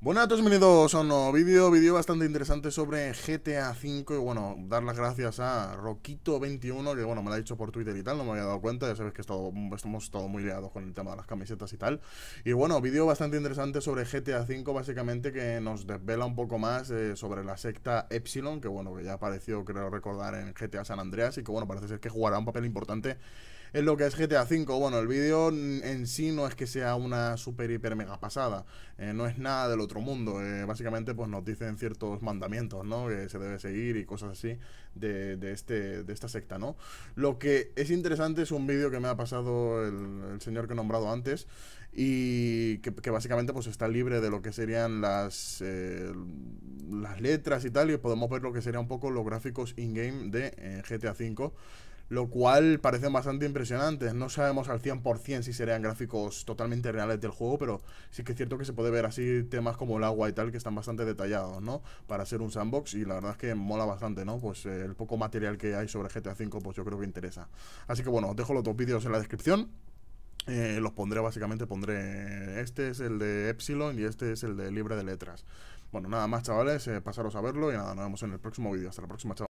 Buenas a todos bienvenidos a un nuevo vídeo, vídeo bastante interesante sobre GTA V y bueno, dar las gracias a Roquito21 que bueno, me lo ha dicho por Twitter y tal, no me había dado cuenta, ya sabes que estamos todos muy liados con el tema de las camisetas y tal y bueno, vídeo bastante interesante sobre GTA V básicamente que nos desvela un poco más eh, sobre la secta Epsilon que bueno, que ya apareció creo recordar en GTA San Andreas y que bueno, parece ser que jugará un papel importante es lo que es GTA V. Bueno, el vídeo en sí no es que sea una super, hiper, mega pasada. Eh, no es nada del otro mundo. Eh, básicamente, pues nos dicen ciertos mandamientos, ¿no? Que se debe seguir y cosas así de, este, de esta secta, ¿no? Lo que es interesante es un vídeo que me ha pasado el, señor que he nombrado antes y que, básicamente pues está libre de lo que serían las eh, las letras y tal y podemos ver lo que serían un poco los gráficos in-game de GTA V lo cual parece bastante impresionante, No sabemos al 100% si serían gráficos totalmente reales del juego, pero sí que es cierto que se puede ver así temas como el agua y tal, que están bastante detallados, ¿no? Para ser un sandbox y la verdad es que mola bastante, ¿no? Pues eh, el poco material que hay sobre GTA V, pues yo creo que interesa. Así que bueno, os dejo los dos vídeos en la descripción. Eh, los pondré básicamente, pondré este es el de Epsilon y este es el de Libre de Letras. Bueno, nada más chavales, eh, pasaros a verlo y nada, nos vemos en el próximo vídeo. Hasta la próxima, chao.